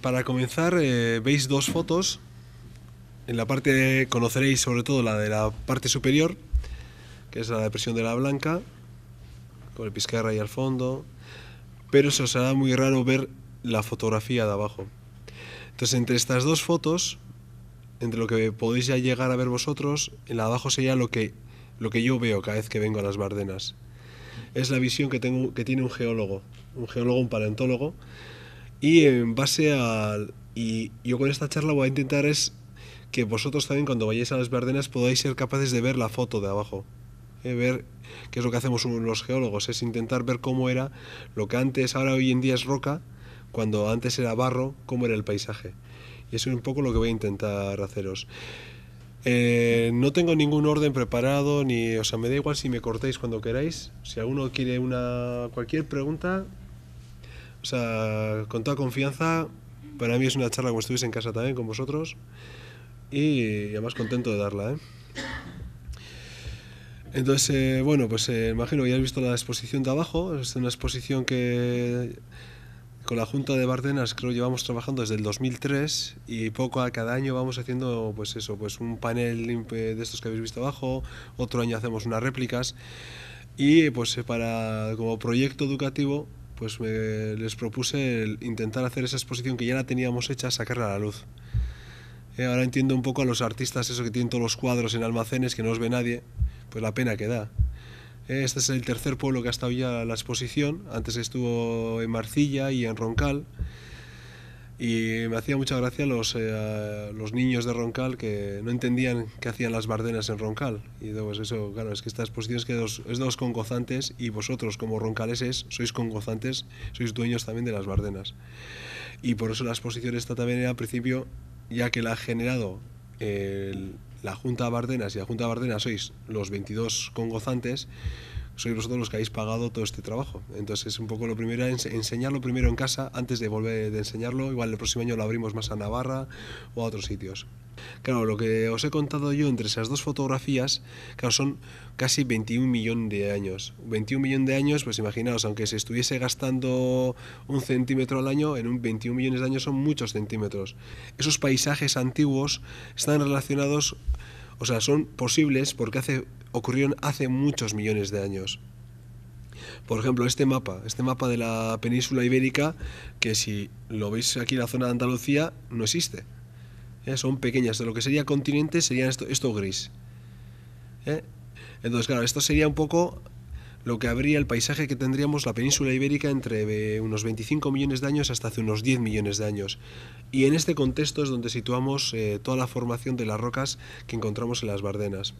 Para comenzar, eh, veis dos fotos. En la parte conoceréis sobre todo la de la parte superior, que es la depresión de la Blanca, con el Pizcarra ahí al fondo, pero se os hará muy raro ver la fotografía de abajo. Entonces, entre estas dos fotos, entre lo que podéis ya llegar a ver vosotros, en la de abajo sería lo que, lo que yo veo cada vez que vengo a las Bardenas. Es la visión que, tengo, que tiene un geólogo, un geólogo, un paleontólogo, y en base al... Y yo con esta charla voy a intentar es que vosotros también cuando vayáis a las Verdenas podáis ser capaces de ver la foto de abajo. Eh, ver qué es lo que hacemos los geólogos, es intentar ver cómo era lo que antes, ahora hoy en día es roca, cuando antes era barro, cómo era el paisaje. Y eso es un poco lo que voy a intentar haceros. Eh, no tengo ningún orden preparado, ni, o sea, me da igual si me cortéis cuando queráis. Si alguno quiere una cualquier pregunta, sea, con toda confianza, para mí es una charla como estuviese en casa también con vosotros y además contento de darla. ¿eh? Entonces, eh, bueno, pues eh, imagino que ya has visto la exposición de abajo, es una exposición que con la Junta de Bardenas creo llevamos trabajando desde el 2003 y poco a cada año vamos haciendo pues eso, pues un panel de estos que habéis visto abajo, otro año hacemos unas réplicas y pues para como proyecto educativo pues me, les propuse intentar hacer esa exposición que ya la teníamos hecha, sacarla a la luz. Eh, ahora entiendo un poco a los artistas eso que tienen todos los cuadros en almacenes que no los ve nadie, pues la pena que da. Eh, este es el tercer pueblo que ha estado ya la exposición, antes estuvo en Marcilla y en Roncal. Y me hacía mucha gracia los, eh, los niños de Roncal que no entendían qué hacían las bardenas en Roncal. Y pues eso, claro, es que estas posiciones que dos, es dos congozantes y vosotros como roncaleses sois congozantes, sois dueños también de las bardenas. Y por eso la exposición esta también era al principio, ya que la ha generado eh, la Junta de Bardenas y la Junta de Bardenas sois los 22 congozantes, sois vosotros los que habéis pagado todo este trabajo. Entonces es un poco lo primero, enseñarlo primero en casa antes de volver a enseñarlo. Igual el próximo año lo abrimos más a Navarra o a otros sitios. Claro, lo que os he contado yo entre esas dos fotografías, claro, son casi 21 millones de años. 21 millones de años, pues imaginaos, aunque se estuviese gastando un centímetro al año, en un 21 millones de años son muchos centímetros. Esos paisajes antiguos están relacionados o sea, son posibles porque hace, ocurrieron hace muchos millones de años. Por ejemplo, este mapa, este mapa de la península ibérica, que si lo veis aquí en la zona de Andalucía, no existe. ¿Eh? Son pequeñas, de lo que sería continente serían esto, gris. ¿Eh? Entonces, claro, esto sería un poco lo que habría el paisaje que tendríamos la península ibérica entre eh, unos 25 millones de años hasta hace unos 10 millones de años. Y en este contexto es donde situamos eh, toda la formación de las rocas que encontramos en las Bardenas.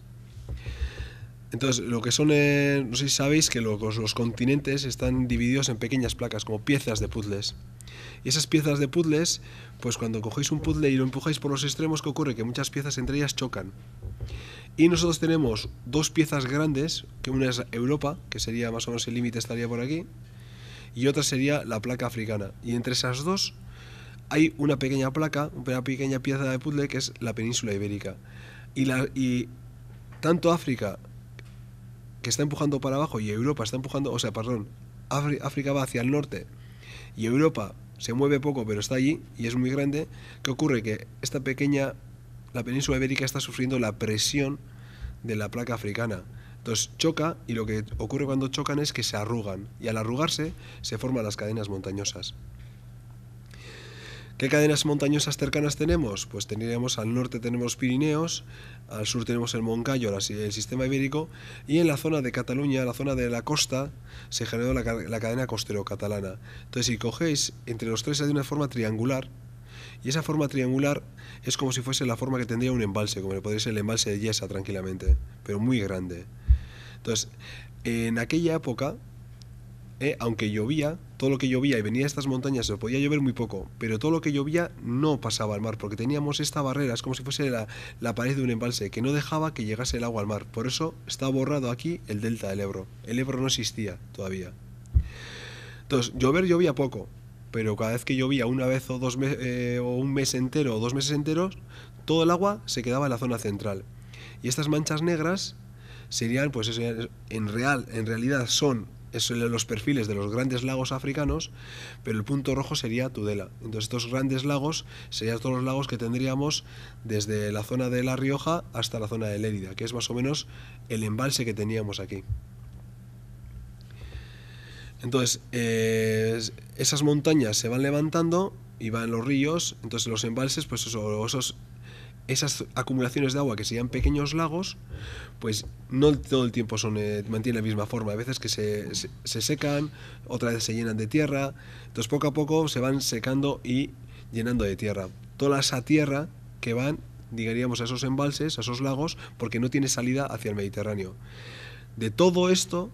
Entonces, lo que son, eh, no sé si sabéis que los, los continentes están divididos en pequeñas placas, como piezas de puzles Y esas piezas de puzles pues cuando cogéis un puzzle y lo empujáis por los extremos, ¿qué ocurre? Que muchas piezas entre ellas chocan. Y nosotros tenemos dos piezas grandes, que una es Europa, que sería más o menos el límite estaría por aquí, y otra sería la placa africana. Y entre esas dos hay una pequeña placa, una pequeña pieza de puzzle que es la península ibérica. Y, la, y tanto África, que está empujando para abajo, y Europa está empujando, o sea, perdón, África va hacia el norte y Europa se mueve poco, pero está allí y es muy grande. ¿Qué ocurre? Que esta pequeña, la península ibérica está sufriendo la presión de la placa africana. Entonces choca y lo que ocurre cuando chocan es que se arrugan y al arrugarse se forman las cadenas montañosas. ¿Qué cadenas montañosas cercanas tenemos? Pues tendríamos al norte tenemos Pirineos, al sur tenemos el Moncayo, el sistema ibérico, y en la zona de Cataluña, la zona de la costa, se generó la, la cadena costero-catalana. Entonces, si cogéis entre los tres de una forma triangular, y esa forma triangular es como si fuese la forma que tendría un embalse, como le podría ser el embalse de Yesa tranquilamente, pero muy grande. Entonces, en aquella época, eh, aunque llovía, todo lo que llovía y venía de estas montañas se podía llover muy poco, pero todo lo que llovía no pasaba al mar, porque teníamos esta barrera, es como si fuese la, la pared de un embalse, que no dejaba que llegase el agua al mar. Por eso está borrado aquí el delta del Ebro. El Ebro no existía todavía. Entonces, llover llovía poco, pero cada vez que llovía una vez o dos eh, o un mes entero o dos meses enteros, todo el agua se quedaba en la zona central. Y estas manchas negras serían, pues en real, en realidad son los perfiles de los grandes lagos africanos, pero el punto rojo sería Tudela. Entonces estos grandes lagos serían todos los lagos que tendríamos desde la zona de La Rioja hasta la zona de Lérida, que es más o menos el embalse que teníamos aquí. Entonces, eh, esas montañas se van levantando y van los ríos, entonces los embalses, pues esas acumulaciones de agua que serían pequeños lagos, pues no todo el tiempo son, eh, mantienen la misma forma. A veces que se, se, secan, otra vez se llenan de tierra, entonces poco a poco se van secando y llenando de tierra. Toda esa tierra que van, diríamos, a esos embalses, a esos lagos, porque no tiene salida hacia el Mediterráneo. De todo esto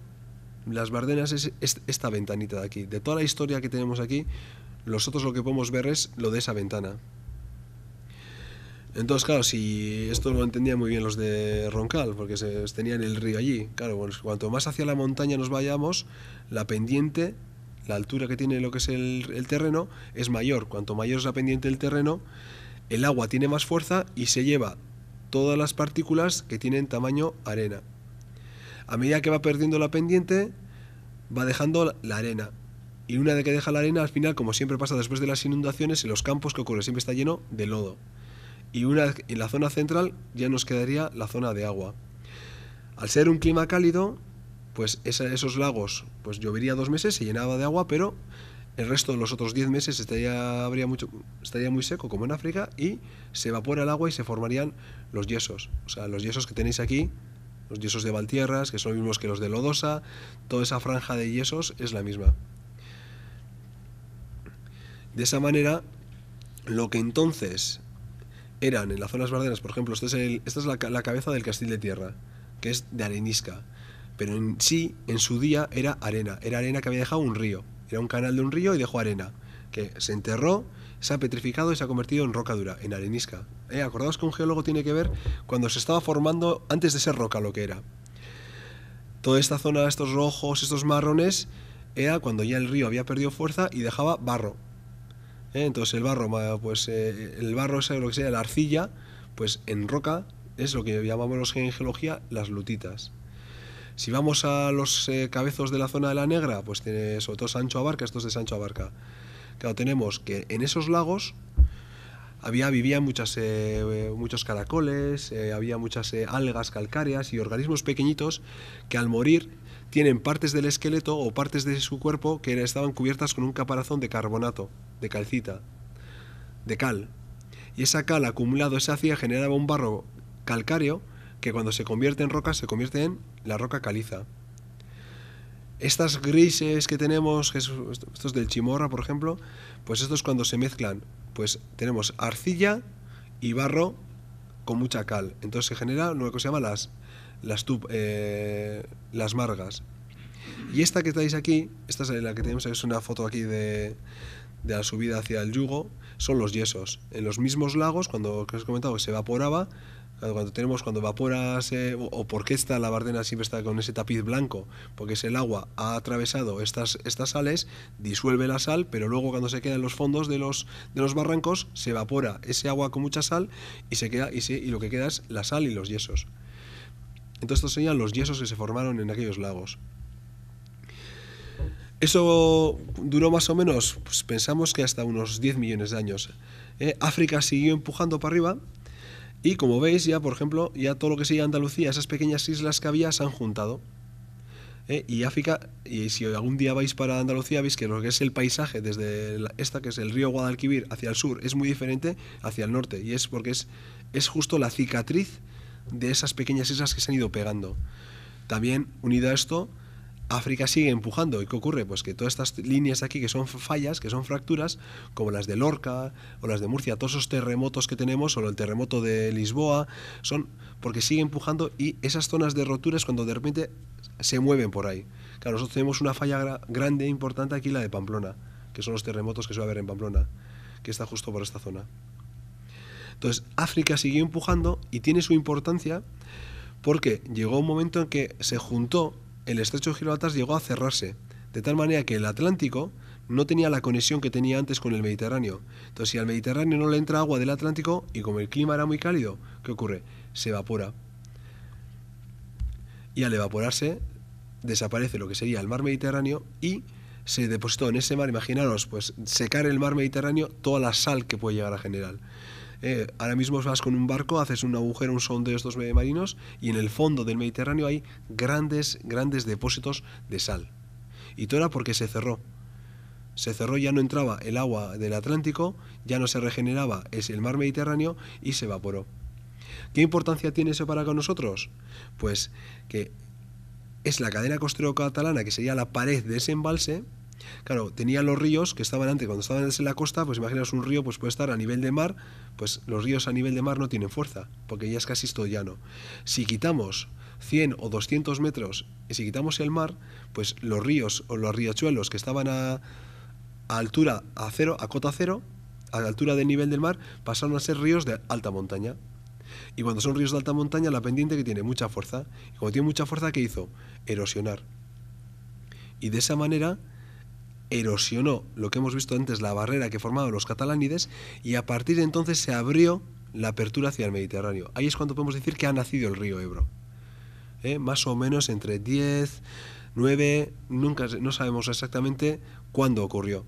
las Bardenas es, esta ventanita de aquí. De toda la historia que tenemos aquí, nosotros lo que podemos ver es lo de esa ventana. Entonces, claro, si esto lo entendían muy bien los de Roncal, porque se, tenían el río allí. Claro, cuanto más hacia la montaña nos vayamos, la pendiente, la altura que tiene lo que es el, el terreno, es mayor. Cuanto mayor es la pendiente del terreno, el agua tiene más fuerza y se lleva todas las partículas que tienen tamaño arena a medida que va perdiendo la pendiente, va dejando la arena. Y una vez que deja la arena, al final, como siempre pasa después de las inundaciones, en los campos que ocurre siempre está lleno de lodo. Y una en la zona central ya nos quedaría la zona de agua. Al ser un clima cálido, pues esos lagos, pues llovería dos meses, se llenaba de agua, pero el resto de los otros diez meses estaría, estaría muy seco, como en África, y se evapora el agua y se formarían los yesos. O sea, los yesos que tenéis aquí, los yesos de Valtierras, que son los mismos que los de Lodosa, toda esa franja de yesos es la misma. De esa manera, lo que entonces eran en las zonas verdenas, por ejemplo, esta es la, cabeza del castillo de tierra, que es de arenisca, pero en sí, en su día, era arena, era arena que había dejado un río, era un canal de un río y dejó arena, que se enterró se ha petrificado y se ha convertido en roca dura, en arenisca. ¿Eh? Acordaos que un geólogo tiene que ver cuando se estaba formando antes de ser roca lo que era. Toda esta zona, estos rojos, estos marrones, era cuando ya el río había perdido fuerza y dejaba barro. ¿Eh? Entonces el barro, pues eh, el barro es lo que sea, la arcilla, pues en roca es lo que llamamos en geología las lutitas. Si vamos a los eh, cabezos de la zona de la negra, pues tiene sobre todo Sancho Abarca, estos de Sancho Abarca. Claro, tenemos que en esos lagos había, vivían muchas, eh, muchos caracoles, eh, había muchas eh, algas calcáreas y organismos pequeñitos que al morir tienen partes del esqueleto o partes de su cuerpo que estaban cubiertas con un caparazón de carbonato, de calcita, de cal. Y esa cal acumulada, esa hacía, generaba un barro calcáreo que cuando se convierte en roca se convierte en la roca caliza estas grises que tenemos, estos del chimorra, por ejemplo, pues estos cuando se mezclan, pues tenemos arcilla y barro con mucha cal. Entonces se genera lo que se llama las, las, eh, las margas. Y esta que estáis aquí, esta es la que tenemos, es una foto aquí de, la subida hacia el yugo, son los yesos. En los mismos lagos, cuando os he comentado que se evaporaba, cuando tenemos, cuando evaporas, o, por qué está la bardena siempre está con ese tapiz blanco, porque es el agua ha atravesado estas, estas sales, disuelve la sal, pero luego cuando se queda en los fondos de los, de los barrancos, se evapora ese agua con mucha sal y, se queda, y, se, y lo que queda es la sal y los yesos. Entonces estos serían los yesos que se formaron en aquellos lagos. Eso duró más o menos, pues pensamos que hasta unos 10 millones de años. ¿eh? África siguió empujando para arriba y como veis, ya por ejemplo, ya todo lo que sigue Andalucía, esas pequeñas islas que había, se han juntado. ¿eh? Y África, y si algún día vais para Andalucía, veis que lo que es el paisaje desde esta, que es el río Guadalquivir, hacia el sur, es muy diferente hacia el norte. Y es porque es, es justo la cicatriz de esas pequeñas islas que se han ido pegando. También, unido a esto, África sigue empujando. ¿Y qué ocurre? Pues que todas estas líneas aquí que son fallas, que son fracturas, como las de Lorca o las de Murcia, todos esos terremotos que tenemos, o el terremoto de Lisboa, son porque sigue empujando y esas zonas de roturas cuando de repente se mueven por ahí. Claro, nosotros tenemos una falla grande e importante aquí, la de Pamplona, que son los terremotos que a ver en Pamplona, que está justo por esta zona. Entonces, África sigue empujando y tiene su importancia porque llegó un momento en que se juntó el estrecho de Gibraltar llegó a cerrarse, de tal manera que el Atlántico no tenía la conexión que tenía antes con el Mediterráneo. Entonces, si al Mediterráneo no le entra agua del Atlántico y como el clima era muy cálido, ¿qué ocurre? Se evapora. Y al evaporarse, desaparece lo que sería el mar Mediterráneo y se depositó en ese mar, imaginaros, pues secar el mar Mediterráneo toda la sal que puede llegar a generar. Eh, ahora mismo vas con un barco, haces un agujero, un sondeo estos marinos y en el fondo del Mediterráneo hay grandes, grandes depósitos de sal. Y todo era porque se cerró. Se cerró, ya no entraba el agua del Atlántico, ya no se regeneraba es el mar Mediterráneo y se evaporó. ¿Qué importancia tiene eso para nosotros? Pues que es la cadena costero catalana, que sería la pared de ese embalse, Claro, tenían los ríos que estaban antes, cuando estaban en la costa, pues imaginas un río, pues puede estar a nivel de mar, pues los ríos a nivel de mar no tienen fuerza, porque ya es casi todo llano. Si quitamos 100 o 200 metros, y si quitamos el mar, pues los ríos o los riachuelos que estaban a, altura a cero, a cota cero, a la altura del nivel del mar, pasaron a ser ríos de alta montaña. Y cuando son ríos de alta montaña, la pendiente que tiene mucha fuerza. Y cuando tiene mucha fuerza, ¿qué hizo? Erosionar. Y de esa manera erosionó lo que hemos visto antes, la barrera que formaban los catalánides, y a partir de entonces se abrió la apertura hacia el Mediterráneo. Ahí es cuando podemos decir que ha nacido el río Ebro. ¿eh? Más o menos entre 10, 9, nunca, no sabemos exactamente cuándo ocurrió.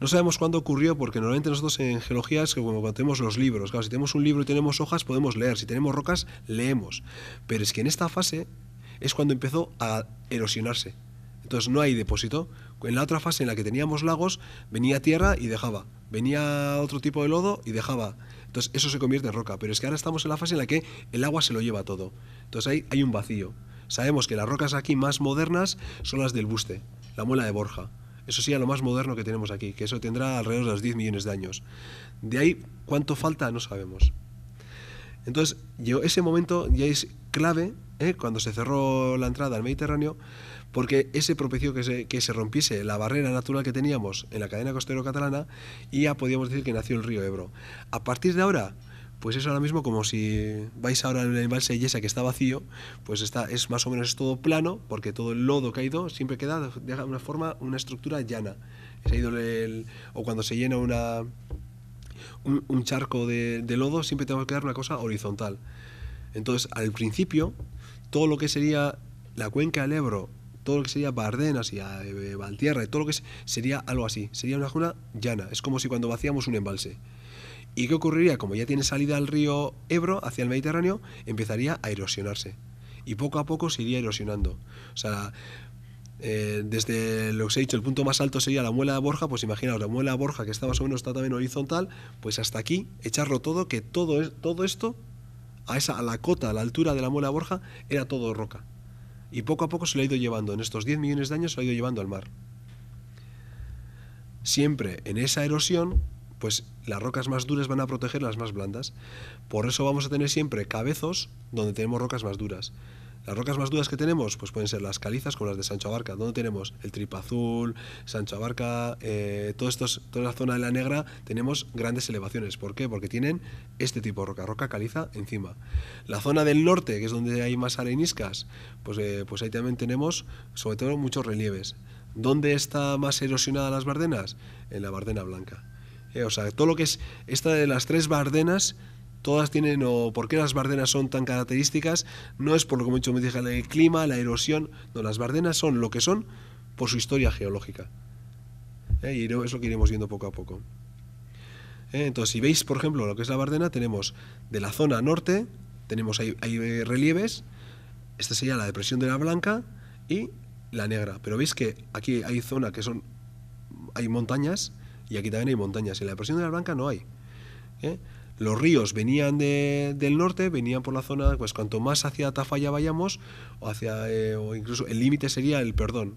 No sabemos cuándo ocurrió porque normalmente nosotros en geología es que como cuando tenemos los libros, claro, si tenemos un libro y tenemos hojas podemos leer, si tenemos rocas leemos, pero es que en esta fase es cuando empezó a erosionarse, entonces no hay depósito. En la otra fase en la que teníamos lagos, venía tierra y dejaba. Venía otro tipo de lodo y dejaba. Entonces eso se convierte en roca. Pero es que ahora estamos en la fase en la que el agua se lo lleva todo. Entonces ahí hay un vacío. Sabemos que las rocas aquí más modernas son las del buste, la muela de Borja. Eso sería lo más moderno que tenemos aquí, que eso tendrá alrededor de los 10 millones de años. De ahí, cuánto falta no sabemos. Entonces, yo, ese momento ya es clave, ¿eh? cuando se cerró la entrada al Mediterráneo, porque ese propició que se, rompiese la barrera natural que teníamos en la cadena costero catalana y ya podíamos decir que nació el río Ebro. A partir de ahora, pues es ahora mismo como si vais ahora al embalse de Yesa que está vacío, pues está, es más o menos todo plano, porque todo el lodo caído siempre queda de una forma, una estructura llana. Se o cuando se llena una, un, charco de, de, lodo, siempre tenemos que dar una cosa horizontal. Entonces, al principio, todo lo que sería la cuenca del Ebro todo lo que sería Bardenas y eh, Valtierra y todo lo que sería algo así, sería una zona llana, es como si cuando vaciamos un embalse. ¿Y qué ocurriría? Como ya tiene salida al río Ebro hacia el Mediterráneo, empezaría a erosionarse. Y poco a poco se iría erosionando. O sea, eh, desde lo que os he dicho, el punto más alto sería la muela de Borja, pues imaginaos, la muela de Borja que está más o menos también horizontal, pues hasta aquí, echarlo todo, que todo, todo esto, a, esa, a la cota, a la altura de la muela de Borja, era todo roca y poco a poco se lo ha ido llevando, en estos 10 millones de años se lo ha ido llevando al mar. Siempre en esa erosión, pues las rocas más duras van a proteger las más blandas. Por eso vamos a tener siempre cabezos donde tenemos rocas más duras. Las rocas más duras que tenemos pues pueden ser las calizas con las de Sancho Abarca, donde tenemos el azul Sancho Abarca, eh, toda la zona de la negra, tenemos grandes elevaciones. ¿Por qué? Porque tienen este tipo de roca, roca caliza encima. La zona del norte, que es donde hay más areniscas, pues, eh, pues ahí también tenemos sobre todo muchos relieves. ¿Dónde está más erosionada las bardenas? En la bardena blanca. Eh, o sea, todo lo que es esta de las tres bardenas todas tienen, o por qué las Bardenas son tan características, no es por lo que mucho me dije, el clima, la erosión, no, las Bardenas son lo que son por su historia geológica. Eh, y es lo que iremos viendo poco a poco. Eh, entonces, si veis, por ejemplo, lo que es la Bardena, tenemos de la zona norte, tenemos ahí, eh, relieves, esta sería la depresión de la Blanca y la Negra. Pero veis que aquí hay zona que son, hay montañas y aquí también hay montañas, y la depresión de la Blanca no hay los ríos venían del norte, venían por la zona, pues cuanto más hacia Tafalla vayamos, o hacia, eh, incluso el límite sería el Perdón,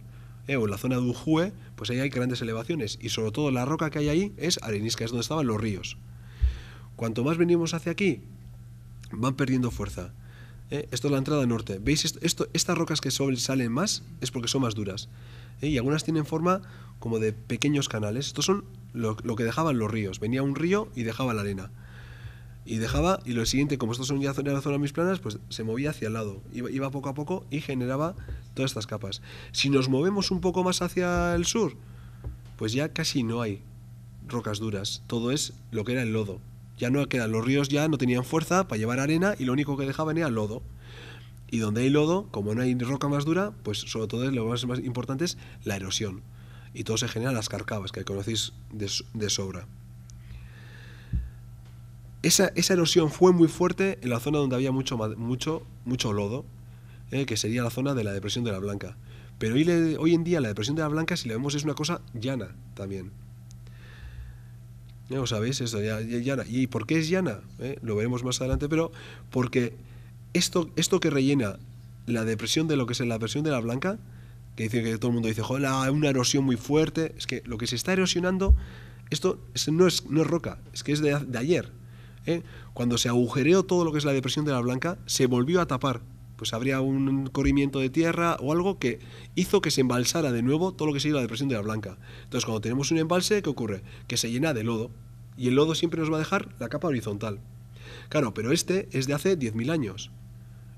eh, o la zona de Ujue, pues ahí hay grandes elevaciones, y sobre todo la roca que hay ahí es arenisca, es donde estaban los ríos. Cuanto más venimos hacia aquí, van perdiendo fuerza. Eh, esto es la entrada norte. ¿Veis? estas rocas que salen más es porque son más duras. Y algunas tienen forma como de pequeños canales. Estos son lo que dejaban los ríos. Venía un río y dejaba la arena y dejaba, y lo siguiente, como esto son ya zona, zona mis planas, pues se movía hacia el lado, iba, poco a poco y generaba todas estas capas. Si nos movemos un poco más hacia el sur, pues ya casi no hay rocas duras, todo es lo que era el lodo. Ya no quedan, los ríos ya no tenían fuerza para llevar arena y lo único que dejaban era lodo. Y donde hay lodo, como no hay roca más dura, pues sobre todo lo más, importante es la erosión. Y todo se genera las carcabas que conocéis de sobra esa, erosión fue muy fuerte en la zona donde había mucho, mucho, mucho lodo, eh, que sería la zona de la depresión de la Blanca. Pero hoy, en día la depresión de la Blanca, si la vemos, es una cosa llana también. Ya lo sabéis, esto ya, llana. ¿Y por qué es llana? Eh, lo veremos más adelante, pero porque esto, esto que rellena la depresión de lo que es la depresión de la Blanca, que dice que todo el mundo dice, joder, una erosión muy fuerte, es que lo que se está erosionando, esto no es, no es roca, es que es de, de ayer, ¿eh? Cuando se agujereó todo lo que es la depresión de la Blanca, se volvió a tapar. Pues habría un corrimiento de tierra o algo que hizo que se embalsara de nuevo todo lo que sigue la depresión de la Blanca. Entonces, cuando tenemos un embalse, ¿qué ocurre? Que se llena de lodo. Y el lodo siempre nos va a dejar la capa horizontal. Claro, pero este es de hace 10.000 años.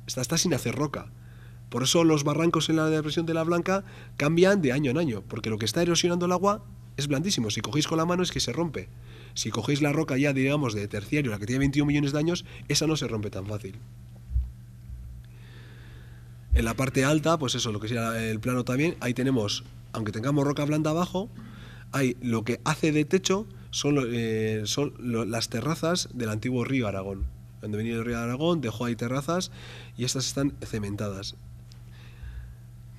Está, está sin hacer roca. Por eso los barrancos en la depresión de la Blanca cambian de año en año, porque lo que está erosionando el agua es blandísimo. Si cogéis con la mano es que se rompe. Si cogéis la roca ya, digamos, de terciario, la que tiene 21 millones de años, esa no se rompe tan fácil. En la parte alta, pues eso, lo que sea el plano también, ahí tenemos, aunque tengamos roca blanda abajo, hay lo que hace de techo son, eh, son las terrazas del antiguo río Aragón. Cuando venía el río Aragón dejó ahí terrazas y estas están cementadas.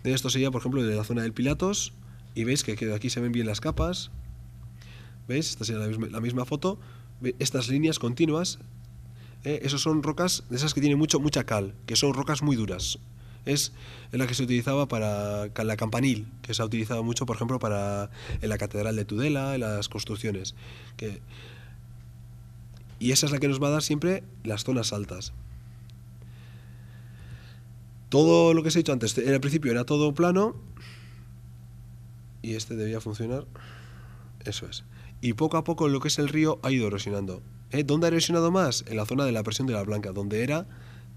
Esto sería, por ejemplo, de la zona del Pilatos y veis que aquí se ven bien las capas, ¿Veis? Esta sería la misma, foto. Estas líneas continuas, ¿eh? esas son rocas de esas que tienen mucho, mucha cal, que son rocas muy duras. Es la que se utilizaba para la campanil, que se ha utilizado mucho, por ejemplo, para en la catedral de Tudela, en las construcciones. y esa es la que nos va a dar siempre las zonas altas. Todo lo que se ha dicho antes, en el principio era todo plano, y este debía funcionar. Eso es y poco a poco lo que es el río ha ido erosionando. ¿Eh? ¿Dónde ha erosionado más? En la zona de la presión de la Blanca, donde era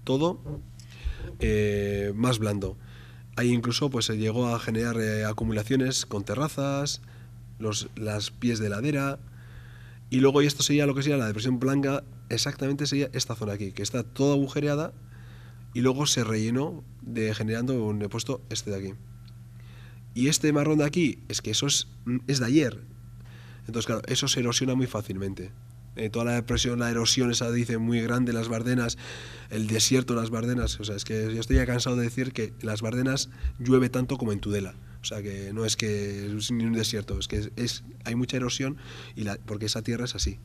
todo eh, más blando. Ahí incluso pues, se llegó a generar eh, acumulaciones con terrazas, los, las pies de ladera, y luego y esto sería lo que sería la depresión blanca, exactamente sería esta zona aquí, que está toda agujereada y luego se rellenó generando un este de aquí. Y este marrón de aquí, es que eso es, mm, es de ayer, entonces, claro, eso se erosiona muy fácilmente. Eh, toda la depresión, la erosión, esa dice muy grande, las Bardenas, el desierto, las Bardenas. O sea, es que yo estoy cansado de decir que las Bardenas llueve tanto como en Tudela. O sea, que no es que es ni un desierto, es que es hay mucha erosión y la, porque esa tierra es así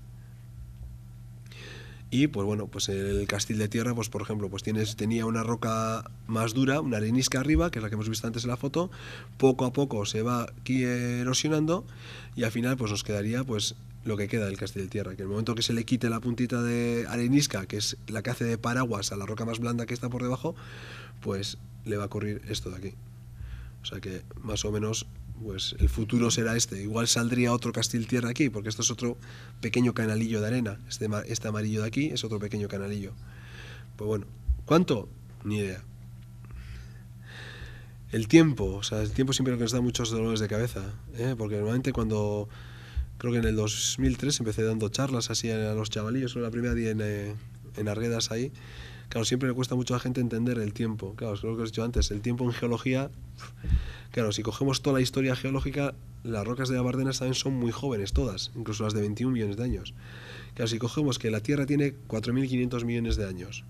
y pues bueno, pues el castillo de tierra, pues por ejemplo, pues tienes, tenía una roca más dura, una arenisca arriba, que es la que hemos visto antes en la foto, poco a poco se va erosionando y al final pues nos quedaría pues lo que queda del castillo de tierra, que en el momento que se le quite la puntita de arenisca, que es la que hace de paraguas a la roca más blanda que está por debajo, pues le va a correr esto de aquí. O sea que más o menos pues el futuro será este. Igual saldría otro Castil Tierra aquí, porque esto es otro pequeño canalillo de arena. Este, este amarillo de aquí es otro pequeño canalillo. Pues bueno, ¿cuánto? Ni idea. El tiempo, o sea, el tiempo siempre nos da muchos dolores de cabeza, ¿eh? porque normalmente cuando, creo que en el 2003 empecé dando charlas así a los chavalillos, fue la primera día en, Arredas eh, en ahí, Claro, siempre le cuesta mucho a la gente entender el tiempo. Claro, es lo que os he dicho antes, el tiempo en geología, claro, si cogemos toda la historia geológica, las rocas de la Bardenas también son muy jóvenes todas, incluso las de 21 millones de años. Claro, si cogemos que la Tierra tiene 4.500 millones de años,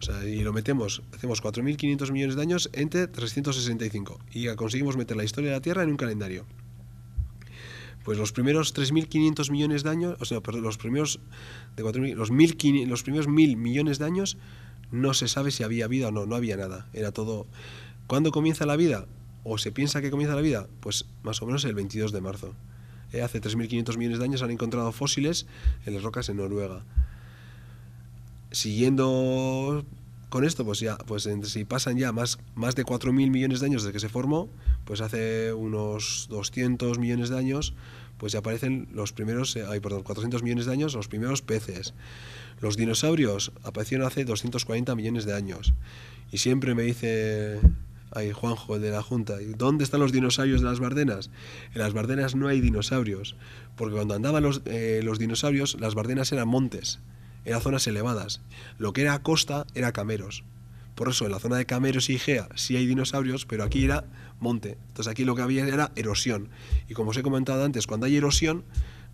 o sea, y lo metemos, hacemos 4.500 millones de años entre 365 y conseguimos meter la historia de la Tierra en un calendario. Pues los primeros 3.500 millones de años, o sea, perdón, los primeros de los, los primeros 1.000 millones de años no se sabe si había vida o no, no había nada, era todo... ¿Cuándo comienza la vida? ¿O se piensa que comienza la vida? Pues más o menos el 22 de marzo. Eh, hace 3.500 millones de años han encontrado fósiles en las rocas en Noruega. Siguiendo con esto, pues ya, pues si pasan ya más, más de 4.000 millones de años desde que se formó, pues hace unos 200 millones de años, pues ya aparecen los primeros, hay eh, por perdón, 400 millones de años, los primeros peces. Los dinosaurios aparecieron hace 240 millones de años. Y siempre me dice ahí Juanjo, de la Junta, ¿dónde están los dinosaurios de las Bardenas? En las Bardenas no hay dinosaurios, porque cuando andaban eh, los, dinosaurios, las Bardenas eran montes, eran zonas elevadas. Lo que era costa era cameros. Por eso en la zona de Cameros y Igea sí hay dinosaurios, pero aquí era monte. Entonces aquí lo que había era erosión. Y como os he comentado antes, cuando hay erosión,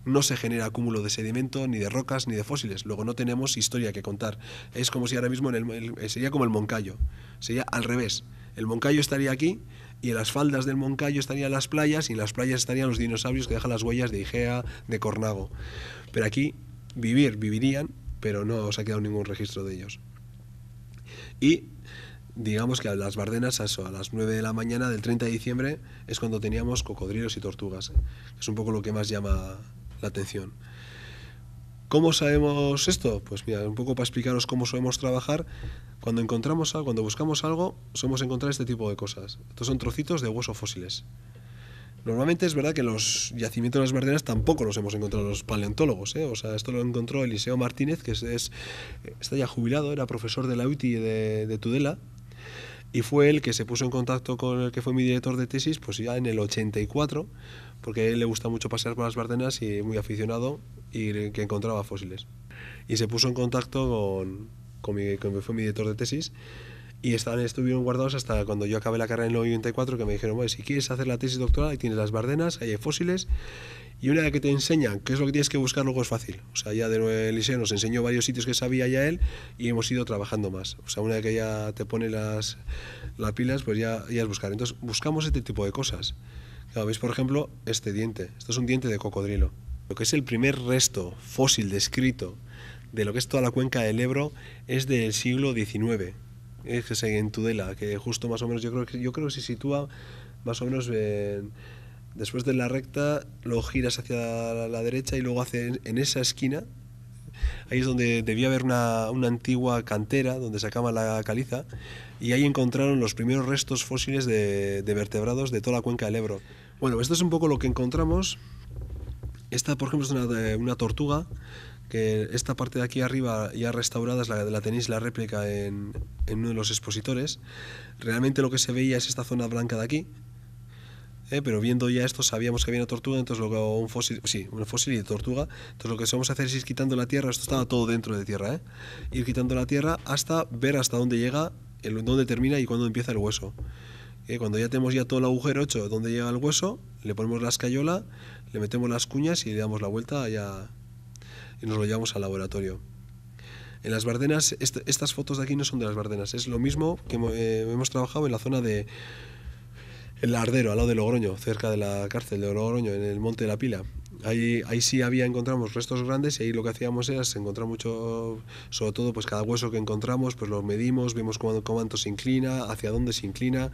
no se genera acúmulo de sedimento, ni de rocas, ni de fósiles. Luego no tenemos historia que contar. Es como si ahora mismo en el, eh, sería como el Moncayo, sería al revés. El Moncayo estaría aquí y en las faldas del Moncayo estarían las playas y en las playas estarían los dinosaurios que dejan las huellas de Igea, de Cornago. Pero aquí vivir, vivirían, pero no os ha quedado ningún registro de ellos. Y digamos que a las Bardenas, a, a las 9 de la mañana del 30 de diciembre, es cuando teníamos cocodrilos y tortugas. ¿eh? Es un poco lo que más llama la atención. ¿Cómo sabemos esto? Pues mira, un poco para explicaros cómo solemos trabajar. Cuando encontramos algo, cuando buscamos algo, solemos encontrar este tipo de cosas. Estos son trocitos de huesos fósiles. Normalmente es verdad que los yacimientos de las tampoco los hemos encontrado los paleontólogos. ¿eh? O sea, esto lo encontró Eliseo Martínez, que es, está ya jubilado, era profesor de la UTI de, de Tudela, y fue él que se puso en contacto con el que fue mi director de tesis, pues ya en el 84 porque a él le gusta mucho pasear por las Bardenas y muy aficionado y que encontraba fósiles. Y se puso en contacto con, con mi, fue mi director de tesis y estuvieron guardados hasta cuando yo acabé la carrera en el 94 que me dijeron, bueno, si quieres hacer la tesis doctoral, ahí tienes las Bardenas, ahí hay fósiles y una vez que te enseñan qué es lo que tienes que buscar, luego es fácil. O sea, ya de liceo nos enseñó varios sitios que sabía ya él y hemos ido trabajando más. O sea, una vez que ya te pone las, las pilas, pues ya, ya es buscar. Entonces, buscamos este tipo de cosas veis, por ejemplo, este diente. Esto es un diente de cocodrilo. Lo que es el primer resto fósil descrito de lo que es toda la cuenca del Ebro es del siglo XIX. Es que se en Tudela, que justo más o menos yo creo que, yo creo que se sitúa más o menos después de la recta, lo giras hacia la derecha y luego hace en, en esa esquina. Ahí es donde debía haber una, antigua cantera donde sacaban la caliza y ahí encontraron los primeros restos fósiles de vertebrados de toda la cuenca del Ebro. Bueno, esto es un poco lo que encontramos. Esta, por ejemplo, es una, tortuga que esta parte de aquí arriba ya restaurada es la, la tenéis la réplica en, uno de los expositores. Realmente lo que se veía es esta zona blanca de aquí, ¿eh? pero viendo ya esto sabíamos que había una tortuga, entonces lo que un fósil, sí, un fósil de tortuga, entonces lo que vamos a hacer es ir quitando la tierra, esto estaba todo dentro de tierra, ¿eh? ir quitando la tierra hasta ver hasta dónde llega, el, dónde termina y cuándo empieza el hueso cuando ya tenemos ya todo el agujero hecho donde llega el hueso, le ponemos la escayola, le metemos las cuñas y le damos la vuelta allá y nos lo llevamos al laboratorio. En las Bardenas, estas fotos de aquí no son de las Bardenas, es lo mismo que eh, hemos trabajado en la zona de El Ardero, al lado de Logroño, cerca de la cárcel de Logroño, en el Monte de la Pila. Ahí, sí había, encontramos restos grandes y ahí lo que hacíamos era se encontrar mucho, sobre todo pues cada hueso que encontramos, pues lo medimos, vemos cómo, cuánto se inclina, hacia dónde se inclina,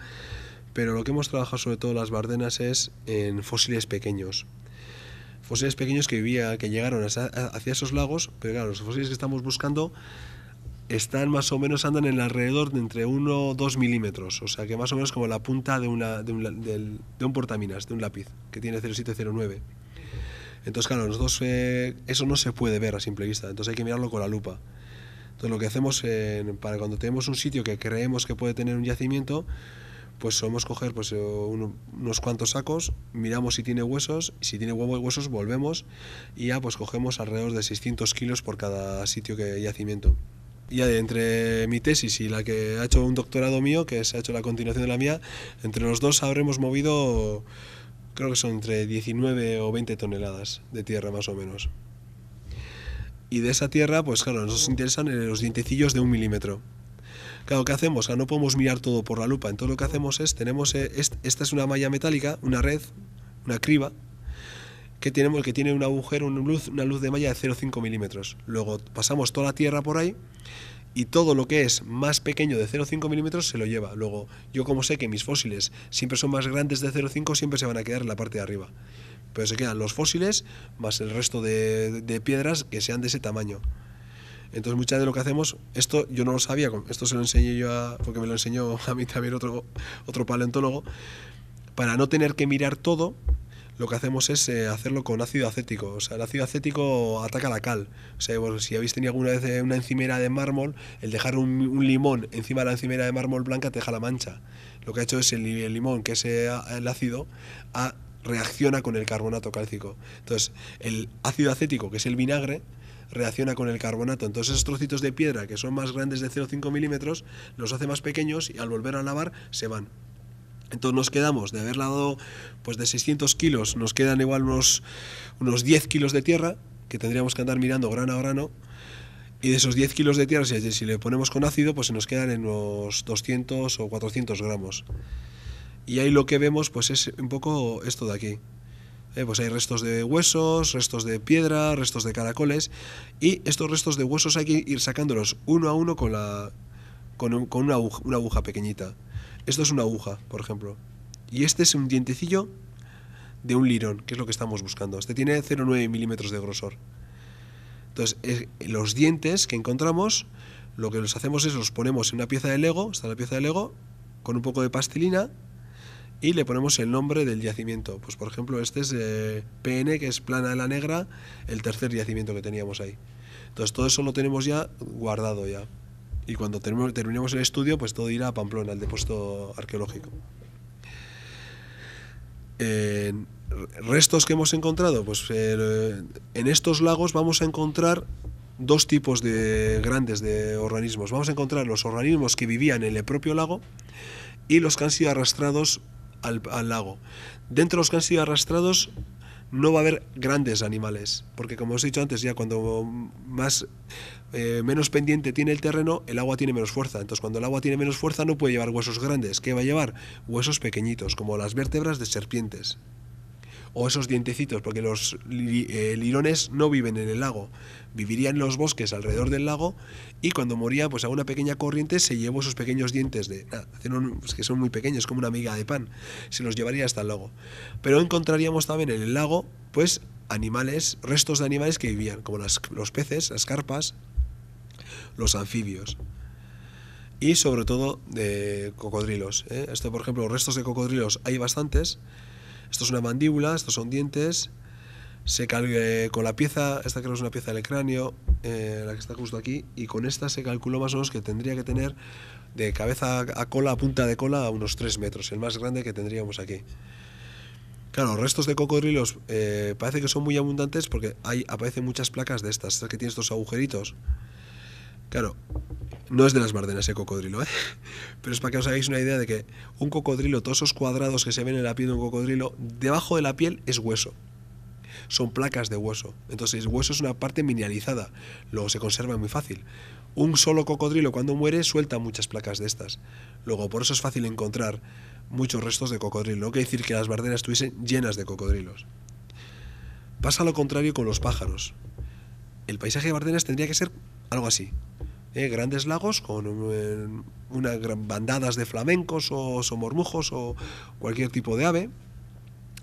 pero lo que hemos trabajado sobre todo las bardenas es en fósiles pequeños. Fósiles pequeños que vivía, que llegaron hacia, esos lagos, pero claro, los fósiles que estamos buscando están más o menos, andan en el alrededor de entre 1 o 2 milímetros, o sea que más o menos como la punta de, una, de, un, de, un portaminas, de un lápiz, que tiene 09. Entonces, claro, nosotros eh, eso no se puede ver a simple vista, entonces hay que mirarlo con la lupa. Entonces, lo que hacemos para cuando tenemos un sitio que creemos que puede tener un yacimiento, pues somos coger pues, eh, unos cuantos sacos, miramos si tiene huesos, si tiene huevo y huesos volvemos y ya pues cogemos alrededor de 600 kilos por cada sitio que yacimiento. Ya entre mi tesis y la que ha hecho un doctorado mío, que se ha hecho la continuación de la mía, entre los dos habremos movido creo que son entre 19 o 20 toneladas de tierra más o menos. Y de esa tierra, pues claro, nos interesan los dientecillos de un milímetro. Claro, ¿qué hacemos? Ah, no podemos mirar todo por la lupa. Entonces lo que hacemos es, tenemos, eh, esta es una malla metálica, una red, una criba, que, tenemos, que tiene un agujero, una luz, una luz de malla de 0,5 milímetros. Luego pasamos toda la tierra por ahí y todo lo que es más pequeño de 0,5 milímetros se lo lleva. Luego, yo como sé que mis fósiles siempre son más grandes de 0,5, siempre se van a quedar en la parte de arriba. Pero se quedan los fósiles más el resto de, piedras que sean de ese tamaño. Entonces muchas de lo que hacemos, esto yo no lo sabía, esto se lo enseñé yo a, porque me lo enseñó a mí también otro, otro paleontólogo, para no tener que mirar todo, lo que hacemos es eh, hacerlo con ácido acético. O sea, el ácido acético ataca la cal. O sea, si habéis tenido alguna vez eh, una encimera de mármol, el dejar un, limón encima de la encimera de mármol blanca te deja la mancha. Lo que ha hecho es el, el limón, que es eh, el ácido, reacciona con el carbonato cálcico. Entonces, el ácido acético, que es el vinagre, reacciona con el carbonato. Entonces esos trocitos de piedra que son más grandes de 0,5 milímetros los hace más pequeños y al volver a lavar se van. Entonces nos quedamos, de haber dado pues de 600 kilos, nos quedan igual unos, unos 10 kilos de tierra, que tendríamos que andar mirando grano a grano, y de esos 10 kilos de tierra, si, si le ponemos con ácido, pues se nos quedan en unos 200 o 400 gramos. Y ahí lo que vemos pues es un poco esto de aquí. Eh, pues hay restos de huesos, restos de piedra, restos de caracoles y estos restos de huesos hay que ir sacándolos uno a uno con, la, con, con una, aguja, una aguja pequeñita. Esto es una aguja, por ejemplo. Y este es un dientecillo de un lirón, que es lo que estamos buscando. Este tiene 0,9 milímetros de grosor. Entonces, eh, los dientes que encontramos, lo que los hacemos es los ponemos en una pieza de Lego, está la pieza de Lego, con un poco de pastilina, y le ponemos el nombre del yacimiento. Pues por ejemplo, este es eh, PN, que es Plana de la Negra, el tercer yacimiento que teníamos ahí. Entonces todo eso lo tenemos ya guardado ya y cuando terminemos el estudio, pues todo irá a Pamplona, al depósito arqueológico. restos que hemos encontrado, pues eh, en estos lagos vamos a encontrar dos tipos de grandes de organismos. Vamos a encontrar los organismos que vivían en el propio lago y los que han sido arrastrados al, al lago. Dentro de los que han sido arrastrados no va a haber grandes animales, porque como os he dicho antes, ya cuando más eh, menos pendiente tiene el terreno, el agua tiene menos fuerza. Entonces, cuando el agua tiene menos fuerza, no puede llevar huesos grandes. ¿Qué va a llevar? Huesos pequeñitos, como las vértebras de serpientes. O esos dientecitos, porque los eh, lirones no viven en el lago, vivirían en los bosques alrededor del lago y cuando moría, pues a una pequeña corriente se llevó esos pequeños dientes de, que son muy pequeños, como una miga de pan, se los llevaría hasta el lago. Pero encontraríamos también en el lago, pues animales, restos de animales que vivían, como los peces, las carpas, los anfibios. Y sobre todo de cocodrilos. ¿eh? Esto, por ejemplo, restos de cocodrilos hay bastantes. Esto es una mandíbula, estos son dientes. Se calgue eh, con la pieza, esta creo que es una pieza del cráneo, eh, la que está justo aquí, y con esta se calculó más o menos que tendría que tener de cabeza a cola, punta de cola, a unos 3 metros, el más grande que tendríamos aquí. Claro, restos de cocodrilos parece que son muy abundantes porque hay, aparecen muchas placas de estas, estas que tienen estos agujeritos. Claro, no es de las Bardenas ese cocodrilo, ¿eh? Pero es para que os hagáis una idea de que un cocodrilo, todos esos cuadrados que se ven en la piel de un cocodrilo, debajo de la piel es hueso. Son placas de hueso. Entonces, el hueso es una parte mineralizada. Luego se conserva muy fácil. Un solo cocodrilo cuando muere suelta muchas placas de estas. Luego, por eso es fácil encontrar muchos restos de cocodrilo. No quiere decir que las bardenas estuviesen llenas de cocodrilos. Pasa lo contrario con los pájaros. El paisaje de Bardenas tendría que ser algo así, grandes lagos con eh, unas bandadas de flamencos o mormujos o cualquier tipo de ave.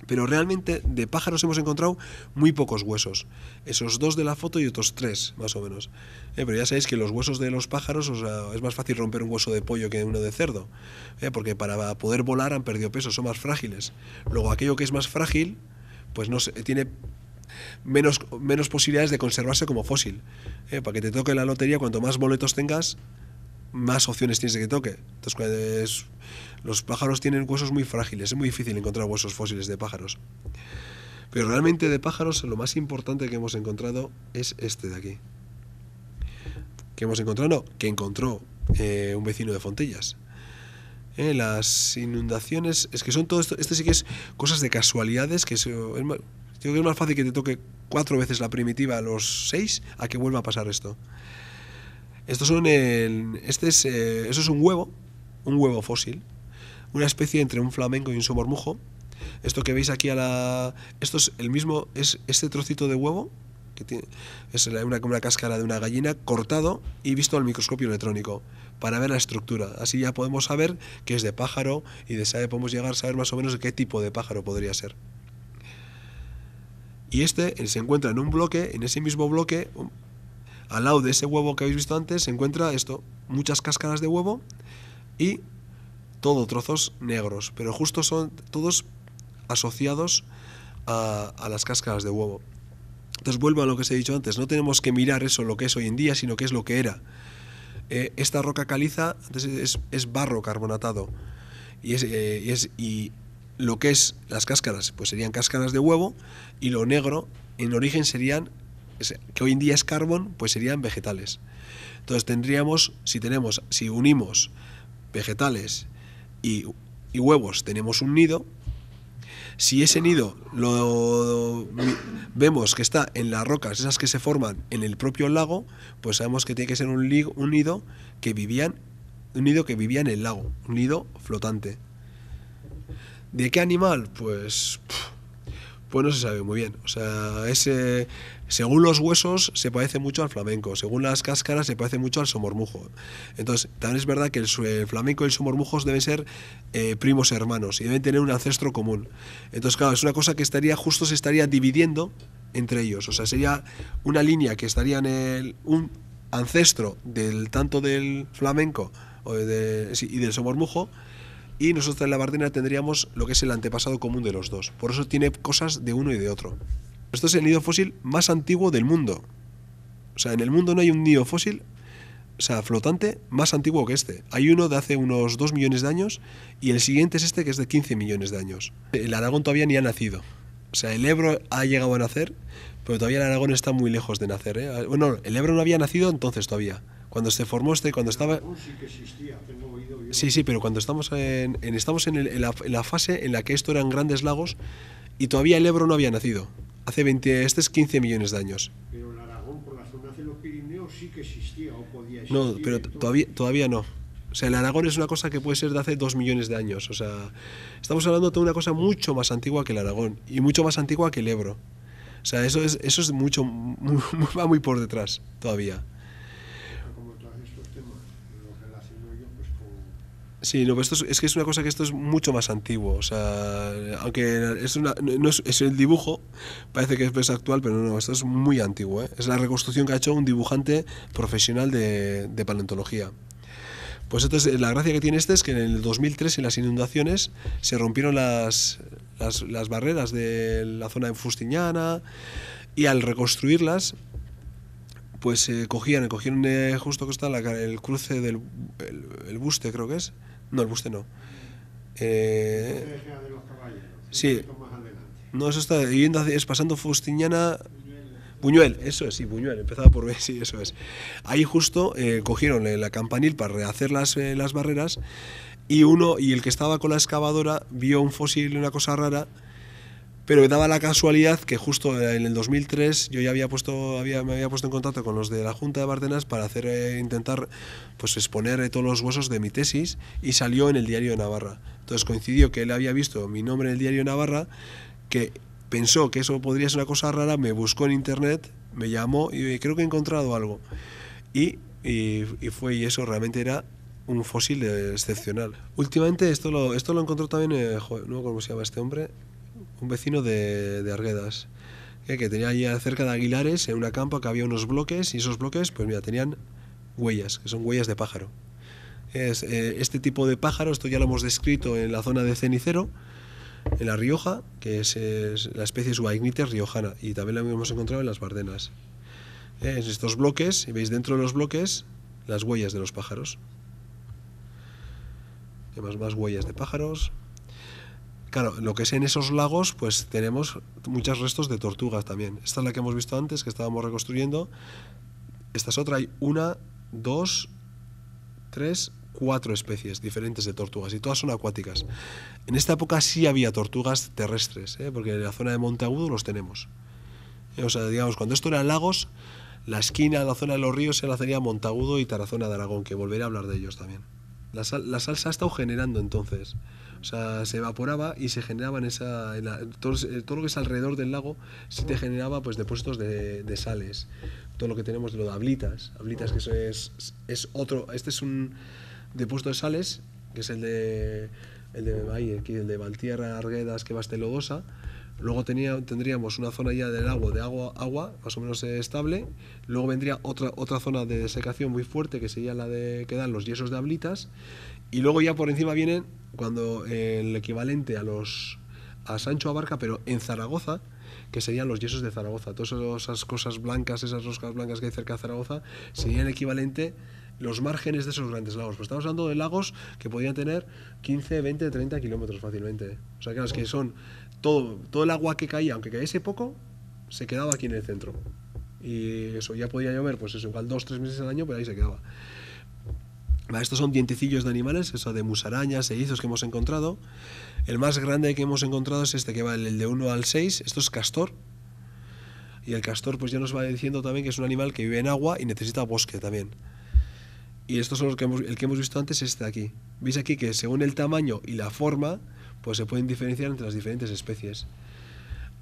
Pero realmente de pájaros hemos encontrado muy pocos huesos. Esos dos de la foto y otros tres, más o menos. Eh, pero ya sabéis que los huesos de los pájaros, o es más fácil romper un hueso de pollo que uno de cerdo. Eh, porque para poder volar han perdido peso, son más frágiles. Luego aquello que es más frágil, pues no se, tiene menos, menos posibilidades de conservarse como fósil. Eh, para que te toque la lotería, cuanto más boletos tengas, más opciones tienes de que toque. Entonces, los pájaros tienen huesos muy frágiles, es muy difícil encontrar huesos fósiles de pájaros. Pero realmente de pájaros lo más importante que hemos encontrado es este de aquí. ¿Qué hemos encontrado, que encontró eh, un vecino de Fontillas. Eh, las inundaciones, es que son todo esto, este sí que es cosas de casualidades que se, yo creo que más fácil que te toque cuatro veces la primitiva a los seis a que vuelva a pasar esto. Estos son el, este es, eh, eso es un huevo, un huevo fósil, una especie entre un flamenco y un somormujo. Esto que veis aquí a la, esto es el mismo, es este trocito de huevo que es una, una cáscara de una gallina cortado y visto al microscopio electrónico para ver la estructura. Así ya podemos saber que es de pájaro y de podemos llegar a saber más o menos qué tipo de pájaro podría ser y este se encuentra en un bloque, en ese mismo bloque, um, al lado de ese huevo que habéis visto antes, se encuentra esto, muchas cáscaras de huevo y todo trozos negros, pero justo son todos asociados a, las cáscaras de huevo. Entonces vuelvo a lo que os he dicho antes, no tenemos que mirar eso, lo que es hoy en día, sino que es lo que era. Eh, esta roca caliza es, barro carbonatado y, es, eh, lo que es las cáscaras, pues serían cáscaras de huevo y lo negro en origen serían, que hoy en día es carbón, pues serían vegetales. Entonces tendríamos, si tenemos, si unimos vegetales y, huevos, tenemos un nido. Si ese nido lo, vemos que está en las rocas, esas que se forman en el propio lago, pues sabemos que tiene que ser un, nido que vivían, un nido que vivía en el lago, un nido flotante. ¿De qué animal? Pues, pues no se sabe muy bien. O sea, según los huesos se parece mucho al flamenco, según las cáscaras se parece mucho al somormujo. Entonces, también es verdad que el, flamenco y el somormujo deben ser eh, primos hermanos y deben tener un ancestro común. Entonces, claro, es una cosa que estaría justo se estaría dividiendo entre ellos. O sea, sería una línea que estaría en el, un ancestro del tanto del flamenco y del somormujo y nosotros en la Bardena tendríamos lo que es el antepasado común de los dos. Por eso tiene cosas de uno y de otro. Esto es el nido fósil más antiguo del mundo. O sea, en el mundo no hay un nido fósil, o sea, flotante, más antiguo que este. Hay uno de hace unos 2 millones de años y el siguiente es este que es de 15 millones de años. El Aragón todavía ni ha nacido. O sea, el Ebro ha llegado a nacer, pero todavía el Aragón está muy lejos de nacer. ¿eh? Bueno, el Ebro no había nacido entonces todavía. Cuando se formó este, cuando estaba... Sí, sí, pero cuando estamos en, en estamos en, el, la, en, la, fase en la que esto eran grandes lagos y todavía el Ebro no había nacido. Hace 20, este es 15 millones de años. Pero el Aragón por la zona de los Pirineos sí que existía o podía existir. No, pero todavía, todavía no. O sea, el Aragón es una cosa que puede ser de hace 2 millones de años. O sea, estamos hablando de una cosa mucho más antigua que el Aragón y mucho más antigua que el Ebro. O sea, eso es, eso es mucho, va muy por detrás todavía. Sí, no, esto es, que es una cosa que esto es mucho más antiguo. O sea, aunque es, el dibujo, parece que es actual, pero no, esto es muy antiguo. ¿eh? Es la reconstrucción que ha hecho un dibujante profesional de, paleontología. Pues entonces, este la gracia que tiene este es que en el 2003, en las inundaciones, se rompieron las, barreras de la zona de Fustiñana y al reconstruirlas, pues eh, cogían, cogieron eh, justo que está el cruce del buste, creo que es, no, el buste no. Eh, sí. No, eso está. Yendo, es pasando Fustiñana. Buñuel, eso es, sí, Buñuel, empezaba por ver sí, eso es. Ahí justo eh, cogieron eh, la campanil para rehacer las, eh, las barreras y uno, y el que estaba con la excavadora, vio un fósil, y una cosa rara, pero daba la casualidad que justo en el 2003 yo ya había puesto, me había puesto en contacto con los de la Junta de Bardenas para hacer, eh, intentar pues, exponer eh, todos los huesos de mi tesis y salió en el Diario de Navarra. Entonces coincidió que él había visto mi nombre en el Diario de Navarra, que pensó que eso podría ser una cosa rara, me buscó en internet, me llamó y creo que he encontrado algo. Y, y, fue, y eso realmente era un fósil excepcional. Últimamente esto lo, esto lo encontró también, eh, joder, no cómo se llama este hombre, un vecino de, Arguedas, eh, que, tenía allí cerca de Aguilares, en una campa que había unos bloques, y esos bloques, pues mira, tenían huellas, que son huellas de pájaro. Es, eh, este tipo de pájaro, esto ya lo hemos descrito en la zona de cenicero, en La Rioja, que es, la especie Subaignites riojana, y también lo hemos encontrado en las Bardenas. Eh, en estos bloques, y veis dentro de los bloques las huellas de los pájaros. Además, más huellas de pájaros. Claro, lo que es en esos lagos, pues tenemos muchos restos de tortugas también. Esta es la que hemos visto antes, que estábamos reconstruyendo. Esta es otra, hay una, dos, tres, cuatro especies diferentes de tortugas y todas son acuáticas. En esta época sí había tortugas terrestres, ¿eh? porque en la zona de Monteagudo los tenemos. O sea, digamos, cuando esto eran lagos, la esquina, la zona de los ríos, se la tenía Montagudo y Tarazona de Aragón, que volveré a hablar de ellos también. La, la salsa ha estado generando entonces. O sea, se evaporaba y se generaban esa. Eh, todo, lo que es alrededor del lago sí te generaba pues depósitos de, sales. Todo lo que tenemos de lo de Ablitas. Ablitas, que eso es, otro. Este es un depósito de sales, que es el de. El de, el de Valtierra, Arguedas, que va hasta Lodosa. Luego tenía, tendríamos una zona ya del lago de agua, agua más o menos estable. Luego vendría otra, otra zona de secación muy fuerte, que sería la de que dan los yesos de ablitas. Y luego ya por encima vienen cuando eh, el equivalente a los a Sancho Abarca, pero en Zaragoza, que serían los yesos de Zaragoza. Todas esas cosas blancas, esas roscas blancas que hay cerca de Zaragoza, serían el equivalente los márgenes de esos grandes lagos. Pues estamos hablando de lagos que podían tener 15, 20, 30 kilómetros fácilmente. O sea, que son todo, todo el agua que caía, aunque cayese poco, se quedaba aquí en el centro. Y eso ya podía llover, pues eso, igual dos, tres meses al año, pero ahí se quedaba. Estos son dientecillos de animales, eso de musarañas, erizos que hemos encontrado. El más grande que hemos encontrado es este que va el de 1 al 6, esto es castor. Y el castor pues ya nos va diciendo también que es un animal que vive en agua y necesita bosque también. Y estos son los que hemos, el que hemos visto antes, este de aquí. Veis aquí que según el tamaño y la forma, pues se pueden diferenciar entre las diferentes especies.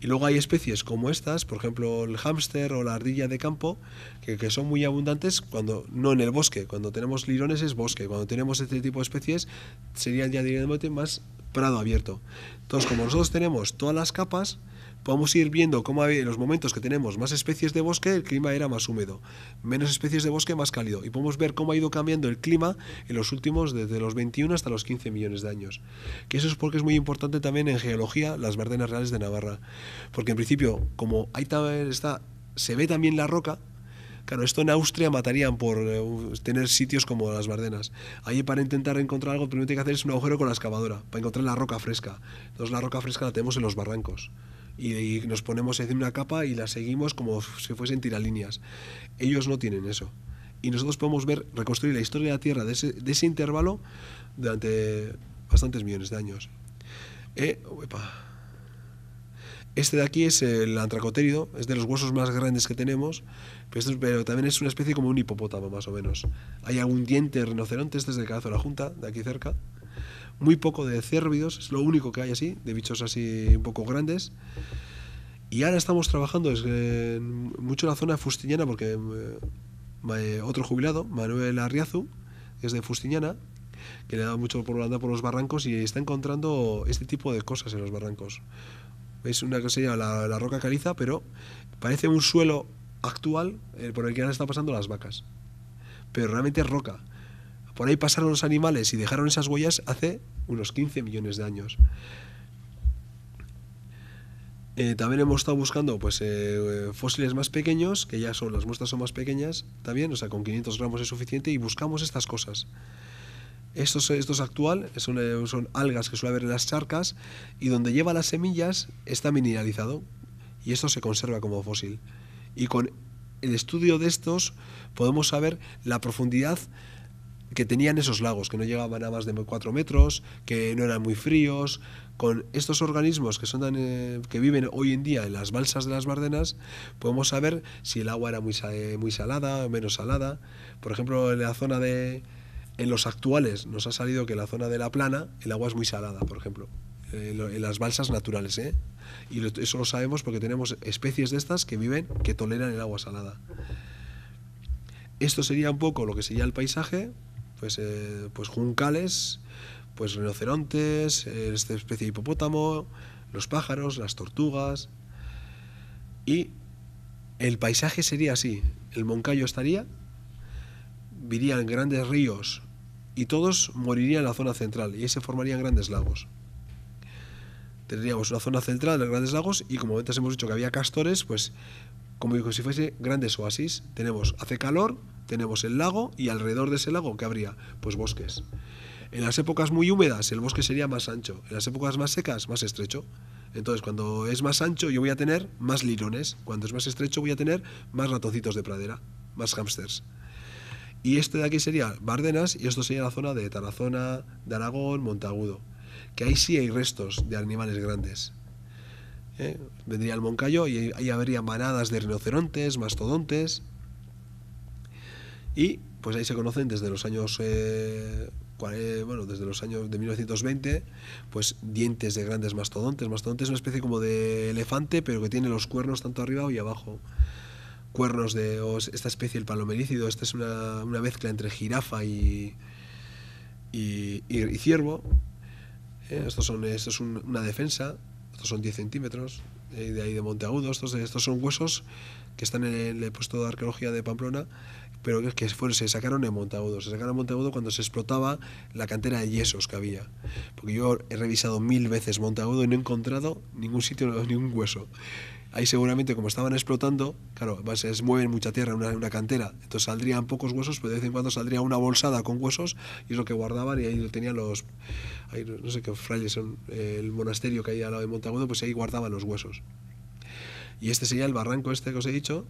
Y luego hay especies como estas, por ejemplo el hámster o la ardilla de campo, que, son muy abundantes cuando no en el bosque. Cuando tenemos lirones es bosque. Cuando tenemos este tipo de especies serían ya directamente más prado abierto. Entonces, como nosotros tenemos todas las capas, podemos ir viendo cómo en los momentos que tenemos más especies de bosque, el clima era más húmedo, menos especies de bosque, más cálido. Y podemos ver cómo ha ido cambiando el clima en los últimos, desde los 21 hasta los 15 millones de años. Que eso es porque es muy importante también en geología las bardenas reales de Navarra. Porque en principio, como ahí está, se ve también la roca, Claro, esto en Austria matarían por eh, tener sitios como las Bardenas. Ahí para intentar encontrar algo, lo primero que hay que hacer es un agujero con la excavadora, para encontrar la roca fresca. Entonces la roca fresca la tenemos en los barrancos y, nos ponemos en una capa y la seguimos como si fuesen tiralíneas. Ellos no tienen eso. Y nosotros podemos ver, reconstruir la historia de la Tierra de ese, intervalo durante bastantes millones de años. Eh, este de aquí es el antracotérido, es de los huesos más grandes que tenemos, este pero, también es una especie como un hipopótamo, más o menos. Hay algún diente rinoceronte, este es de la Junta, de aquí cerca muy poco de cérvidos, es lo único que hay así, de bichos así un poco grandes. Y ahora estamos trabajando es, eh, mucho en la zona fustiñana, porque eh, eh, otro jubilado, Manuel Arriazu, es de Fustiñana, que le ha da mucho por andar por los barrancos y está encontrando este tipo de cosas en los barrancos. Es una que se llama la, roca caliza, pero parece un suelo actual por el que ahora están pasando las vacas. Pero realmente es roca por ahí pasaron los animales y dejaron esas huellas hace unos 15 millones de años. Eh, también hemos estado buscando pues, eh, fósiles más pequeños, que ya son, las muestras son más pequeñas también, o sea, con 500 gramos es suficiente, y buscamos estas cosas. Esto es, actual, son, eh, son, algas que suele haber en las charcas, y donde lleva las semillas está mineralizado, y esto se conserva como fósil. Y con el estudio de estos podemos saber la profundidad que tenían esos lagos, que no llegaban a más de 4 metros, que no eran muy fríos. Con estos organismos que, son eh, que viven hoy en día en las balsas de las Bardenas, podemos saber si el agua era muy, eh, salada o menos salada. Por ejemplo, en la zona de... En los actuales nos ha salido que en la zona de La Plana el agua es muy salada, por ejemplo eh, en las balsas naturales. ¿eh? Y eso lo sabemos porque tenemos especies de estas que viven, que toleran el agua salada. Esto sería un poco lo que sería el paisaje, pues, eh, pues juncales, pues rinocerontes, eh, esta especie de hipopótamo, los pájaros, las tortugas. Y el paisaje sería así, el Moncayo estaría, virían grandes ríos y todos morirían en la zona central y ahí se formarían grandes lagos. Tendríamos una zona central de grandes lagos y como antes hemos dicho que había castores, pues como digo, si fuese grandes oasis. Tenemos, hace calor, tenemos el lago y alrededor de ese lago, ¿qué habría? Pues bosques. En las épocas muy húmedas el bosque sería más ancho, en las épocas más secas más estrecho. Entonces, cuando es más ancho yo voy a tener más lirones, cuando es más estrecho voy a tener más ratoncitos de pradera, más hámsters. Y este de aquí sería Bardenas y esto sería la zona de Tarazona, de Aragón, Montagudo, que ahí sí hay restos de animales grandes. ¿eh? Vendría el Moncayo y ahí habría manadas de rinocerontes, mastodontes. Y pues ahí se conocen desde los años eh, bueno, desde los años de 1920, pues dientes de grandes mastodontes. Mastodonte es una especie como de elefante, pero que tiene los cuernos tanto arriba y abajo. Cuernos de esta especie, el palomerícido, esta es una, una mezcla entre jirafa y, y, ciervo. ¿eh? esto, son, es una defensa estos son 10 centímetros, eh, de ahí de Monteagudo, estos, estos son huesos que están en el puesto de arqueología de Pamplona pero es que fueron, se sacaron en Montagudo, Se sacaron en Montagudo cuando se explotaba la cantera de yesos que había. Porque yo he revisado mil veces Montagudo y no he encontrado ningún sitio, ningún hueso. Ahí seguramente, como estaban explotando, claro, se mueven mucha tierra en una, una, cantera, entonces saldrían pocos huesos, pero de vez en cuando saldría una bolsada con huesos y es lo que guardaban y ahí lo tenían los, no sé qué frailes son, el monasterio que hay al lado de Montagudo, pues ahí guardaban los huesos. Y este sería el barranco este que os he dicho,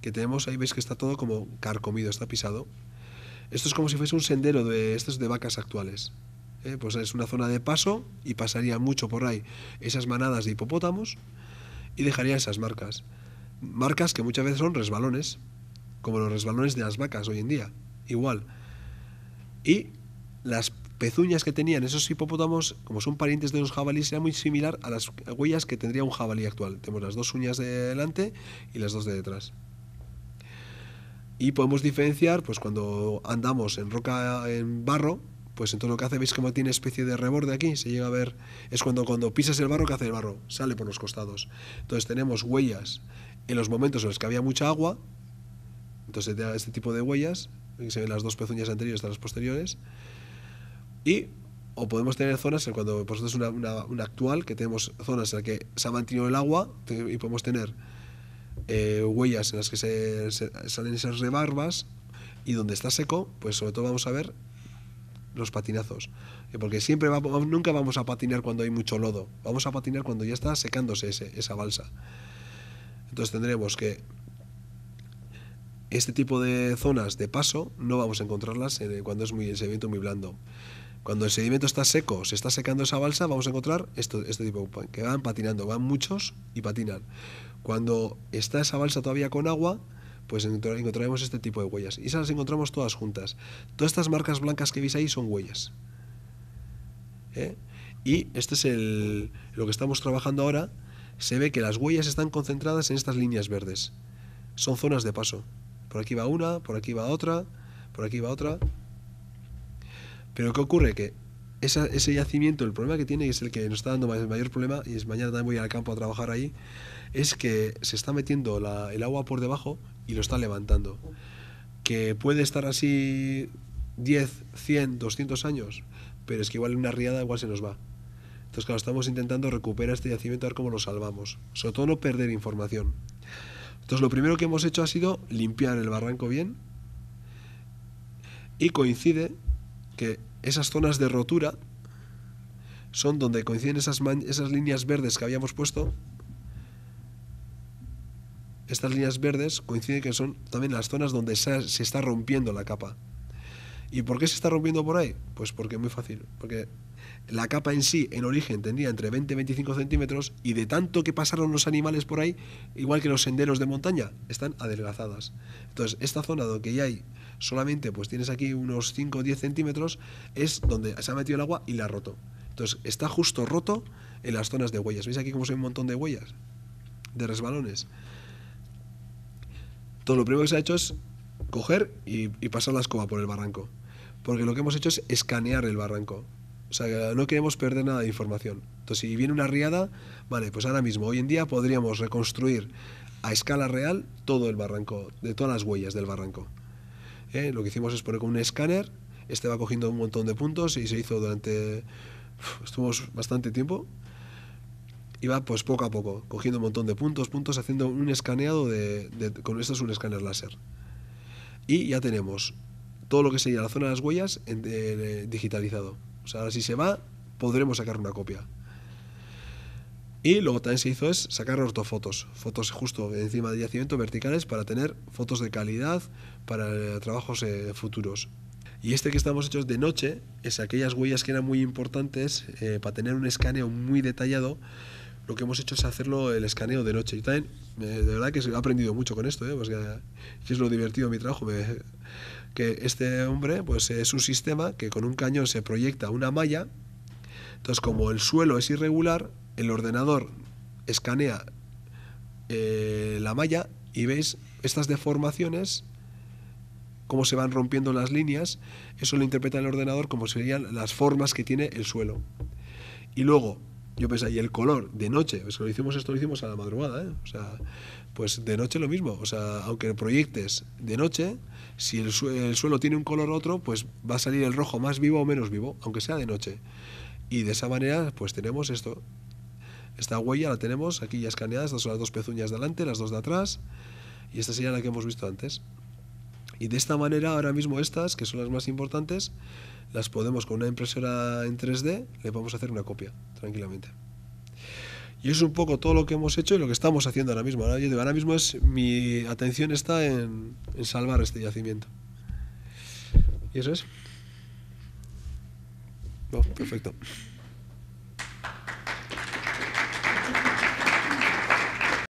que tenemos, ahí veis que está todo como carcomido, está pisado. Esto es como si fuese un sendero de estos de vacas actuales. ¿eh? Pues es una zona de paso y pasaría mucho por ahí esas manadas de hipopótamos y dejaría esas marcas. Marcas que muchas veces son resbalones, como los resbalones de las vacas hoy en día, igual. Y las pezuñas que tenían esos hipopótamos, como son parientes de los jabalíes, era muy similar a las huellas que tendría un jabalí actual. Tenemos las dos uñas de delante y las dos de detrás. Y podemos diferenciar, pues cuando andamos en roca, en barro, pues entonces lo que hace, veis como tiene especie de reborde aquí, se llega a ver, es cuando, cuando pisas el barro, ¿qué hace el barro? Sale por los costados. Entonces tenemos huellas en los momentos en los que había mucha agua, entonces este tipo de huellas, se ven las dos pezuñas anteriores de las posteriores, y o podemos tener zonas, en cuando vosotros una, una actual, que tenemos zonas en las que se ha mantenido el agua y podemos tener eh, huellas en las que se, salen esas rebarbas y donde está seco, pues sobre todo vamos a ver los patinazos. Eh, porque siempre nunca vamos a patinar cuando hay mucho lodo, vamos a patinar cuando ya está secándose esa balsa. Entonces tendremos que este tipo de zonas de paso no vamos a encontrarlas eh, cuando es muy, el sedimento muy blando. Cuando el sedimento está seco, se está secando esa balsa, vamos a encontrar esto, este tipo, que van patinando, van muchos y patinan. Cuando está esa balsa todavía con agua, pues encontraremos este tipo de huellas. Y esas las encontramos todas juntas. Todas estas marcas blancas que veis ahí son huellas. ¿Eh? Y este es lo que estamos trabajando ahora. Se ve que las huellas están concentradas en estas líneas verdes. Son zonas de paso. Por aquí va una, por aquí va otra, por aquí va otra. Pero ¿qué ocurre? Que ese yacimiento, el problema que tiene, es el que nos está dando el mayor problema, y es mañana también voy al campo a trabajar ahí, es que se está metiendo el agua por debajo y lo está levantando. Que puede estar así 10, 100, 200 años, pero es que igual una riada igual se nos va. Entonces, claro, estamos intentando recuperar este yacimiento, a ver cómo lo salvamos. Sobre todo no perder información. Entonces, lo primero que hemos hecho ha sido limpiar el barranco bien. Y coincide que esas zonas de rotura son donde coinciden esas, esas líneas verdes que habíamos puesto estas líneas verdes coinciden que son también las zonas donde se, está rompiendo la capa. ¿Y por qué se está rompiendo por ahí? Pues porque es muy fácil. Porque la capa en sí, en origen, tendría entre 20 y 25 centímetros y de tanto que pasaron los animales por ahí, igual que los senderos de montaña, están adelgazadas. Entonces, esta zona donde ya hay solamente, pues tienes aquí unos 5 o 10 centímetros, es donde se ha metido el agua y la ha roto. Entonces, está justo roto en las zonas de huellas. ¿Veis aquí cómo hay un montón de huellas? De resbalones. Entonces lo primero que se ha hecho es coger y, pasar la escoba por el barranco. Porque lo que hemos hecho es escanear el barranco. O sea, no queremos perder nada de información. Entonces, si viene una riada, vale, pues ahora mismo, hoy en día podríamos reconstruir a escala real todo el barranco, de todas las huellas del barranco. Eh, lo que hicimos es poner con un escáner, este va cogiendo un montón de puntos y se hizo durante, estuvimos bastante tiempo, iba pues poco a poco, cogiendo un montón de puntos, puntos, haciendo un escaneado de, con esto es un escáner láser. Y ya tenemos todo lo que sería la zona de las huellas eh, digitalizado. O sea, si se va, podremos sacar una copia. Y luego también se hizo es sacar ortofotos, fotos justo encima de yacimiento verticales para tener fotos de calidad para eh, trabajos eh, futuros. Y este que estamos hechos de noche es aquellas huellas que eran muy importantes para tener un escaneo muy detallado lo que hemos hecho es hacerlo el escaneo de noche. ...y también, de verdad que se ha aprendido mucho con esto, ¿eh? pues es lo divertido de mi trabajo. que este hombre, pues es un sistema que con un cañón se proyecta una malla. Entonces, como el suelo es irregular, el ordenador escanea eh, la malla y veis estas deformaciones cómo se van rompiendo las líneas, eso lo interpreta el ordenador como serían las formas que tiene el suelo. Y luego, yo pensaba, y el color, de noche, pues lo hicimos esto, lo hicimos a la madrugada, ¿eh? o sea, pues de noche lo mismo, o sea, aunque proyectes de noche, si el, suelo tiene un color otro, pues va a salir el rojo más vivo o menos vivo, aunque sea de noche. Y de esa manera, pues tenemos esto, esta huella la tenemos aquí ya escaneada, estas son las dos pezuñas delante, las dos de atrás, y esta sería la que hemos visto antes. Y de esta manera, ahora mismo estas, que son las más importantes, las podemos con una impresora en 3D, le podemos hacer una copia tranquilamente. Y es un poco todo lo que hemos hecho y lo que estamos haciendo ahora mismo. Ahora, yo ahora mismo es mi atención está en, salvar este yacimiento. ¿Y eso es? perfecto.